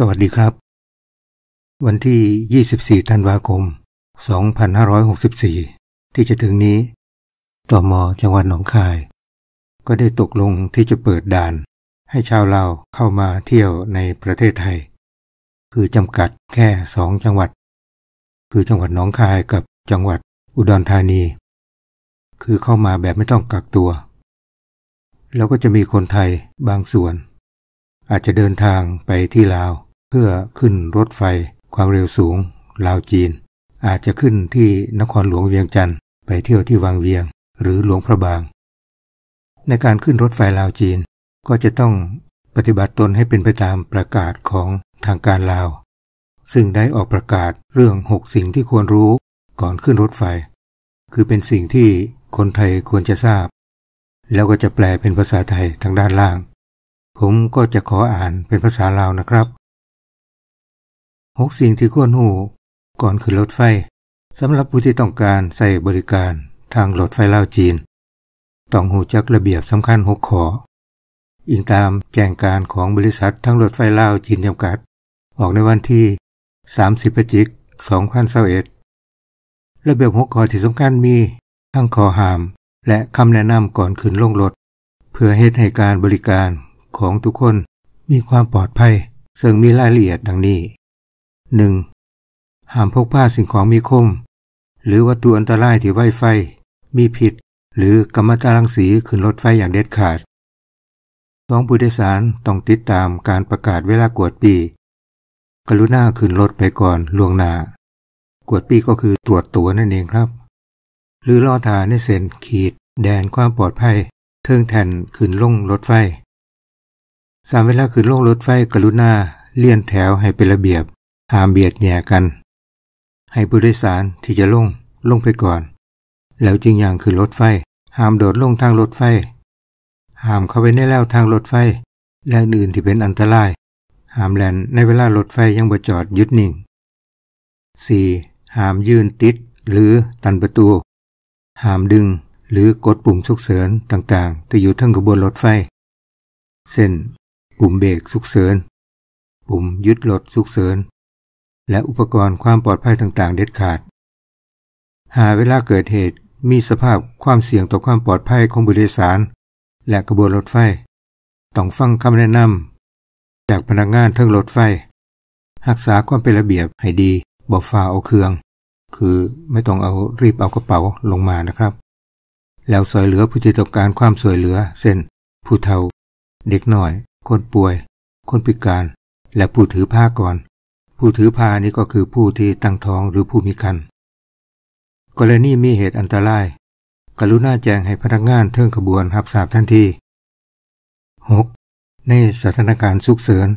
สวัสดีครับ วันที่ 24ธันวาคม 2564 ที่จะถึงนี้ต่อมอจังหวัดหนองคายก็ได้ตกลงที่จะเปิดด่านให้ชาวลาวเข้ามาเที่ยวในประเทศไทย คือจำกัดแค่สองจังหวัด คือจังหวัดหนองคายกับจังหวัดอุดรธานี คือเข้ามาแบบไม่ต้องกักตัว แล้วก็จะมีคนไทยบางส่วน อาจจะเดินทางไปที่ลาวเพื่อขึ้นรถไฟความเร็วสูง ลาวจีน อาจจะขึ้นที่นครหลวงเวียงจันทร์ไปเที่ยวที่วังเวียงหรือหลวงพระบาง ในการขึ้นรถไฟลาวจีนก็จะต้องปฏิบัติตนให้เป็นไปตามประกาศของทางการลาว ซึ่งได้ออกประกาศเรื่องหกสิ่งที่ควรรู้ก่อนขึ้นรถไฟ คือเป็นสิ่งที่คนไทยควรจะทราบ แล้วก็จะแปลเป็นภาษาไทยทางด้านล่าง ผมก็จะขออ่านเป็นภาษาลาวนะครับหกสิ่งที่ควรหูก่อนขึ้นรถไฟสำหรับผู้ที่ต้องการใส่บริการทางรถไฟลาวจีน ต้องหูจักระเบียบสำคัญหกขอ อิงตามแจ้งการของบริษัททางรถไฟลาวจีนจำกัดออกในวันที่ 30พฤศจิกายน2021ระเบียบหกขอที่สำคัญมีทั้งขอห้ามและคำแนะนำก่อนขึ้นลงรถเพื่อเหตุให้การบริการของทุกคนมีความปลอดภัย ซึ่งมีรายละเอียดดังนี้ 1. ห้ามพกพาสิ่งของมีคมหรือวัตถุอันตรายที่ไวไฟ มีผิด หรือกรรมตรังสีขึ้นรถไฟอย่างเด็ดขาด 2. ผู้โดยสารต้องติดตามการประกาศเวลากวดปี กรุณาขึ้นรถไปก่อนล่วงหน้า กวดปีก็คือตรวจตัวนั่นเองครับ หรือล่อทาในเซ็นขีดแดนความปลอดภัย เทิงแทนขึ้นล่งรถไฟสามเวลาขึ้นล่งรถไฟกรุณาเลี่ยนแถวให้เป็นระเบียบห้ามเบียดแย่กัน ให้ผู้โดยสารที่จะลง ลงไปก่อน แล้วจึงอย่างคือรถไฟ ห้ามโดดลงทางรถไฟ ห้ามเข้าไปในแล้วทางรถไฟ และอื่นที่เป็นอันตราย ห้ามแลนในเวลารถไฟยังบจอดยุดนิ่ง 4. ห้ามยืนติดหรือตันประตู ห้ามดึงหรือกดปุ่มสุกเสริญต่างๆที่อยู่ทั้งกระบวนรถไฟเส้นปุ่มเบรกสุกเสริญ ปุ่มยึดรถสุกเสริญและอุปกรณ์ความปลอดภัยต่างๆ เด็ดขาด หาเวลาเกิดเหตุมีสภาพความเสี่ยงต่อความปลอดภัยของบริษัทาร และกระบวนรถไฟ ต้องฟังคำแนะนำจากพนักงานเทิงรถไฟรักษาความเป็นระเบียบให้ดี บอกฝ่าเอาเครื่อง คือไม่ต้องเอารีบเอากระเป๋าลงมานะครับ แล้วสอยเหลือผู้ที่ต้องการความสวยเหลือเส้นผู้เฒ่า เด็กหน่อย คนป่วย คนพิการ และผู้ถือผ้าก่อนผู้ถือพานี้ก็คือผู้ที่ตั้งท้องหรือผู้มีครรภ์กรณีมีเหตุอันตรายกรุณาแจ้งให้พนักงานเทิงขบวนรับทราบทันที 6. ในสถานการณ์สุกเริน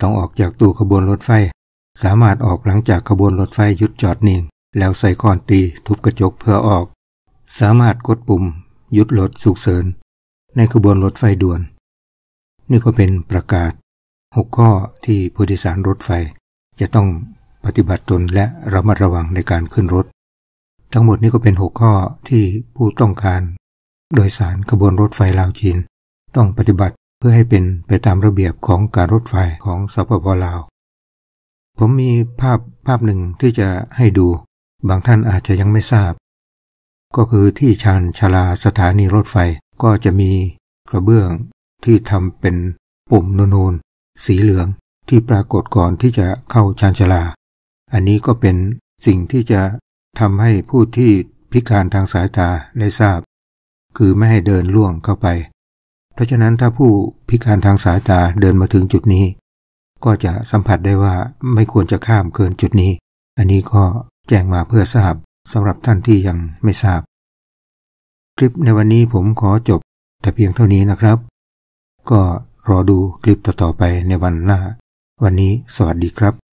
ต้องออกจากตู้ขบวนรถไฟ สามารถออกหลังจากขบวนรถไฟหยุดจอดนิ่ง แล้วใส่คอนตีทุบกระจกเพื่อออก สามารถกดปุ่มหยุดรถสุกเรินในขบวนรถไฟด่วน นี่ก็เป็นประกาศ6ข้อที่ผู้โดยสารรถไฟจะต้องปฏิบัติตนและระมัดระวังในการขึ้นรถ ทั้งหมดนี้ก็เป็นหัวข้อที่ผู้ต้องการ โดยสารขบวนรถไฟลาวจีน ต้องปฏิบัติเพื่อให้เป็นไปตามระเบียบของการรถไฟของสปปลาว ผมมีภาพภาพหนึ่งที่จะให้ดู บางท่านอาจจะยังไม่ทราบ ก็คือที่ชานชาลาสถานีรถไฟก็จะมีกระเบื้องที่ทำเป็นปุ่มนูนสีเหลืองที่ปรากฏก่อนที่จะเข้าฌานชลา อันนี้ก็เป็นสิ่งที่จะทำให้ผู้ที่พิการทางสายตาได้ทราบ คือไม่ให้เดินล่วงเข้าไป เพราะฉะนั้นถ้าผู้พิการทางสายตาเดินมาถึงจุดนี้ ก็จะสัมผัสได้ว่าไม่ควรจะข้ามเกินจุดนี้ อันนี้ก็แจ้งมาเพื่อทราบสำหรับท่านที่ยังไม่ทราบ คลิปในวันนี้ผมขอจบ แต่เพียงเท่านี้นะครับ ก็รอดูคลิปต่อๆไปในวันหน้าวันนี้สวัสดีครับ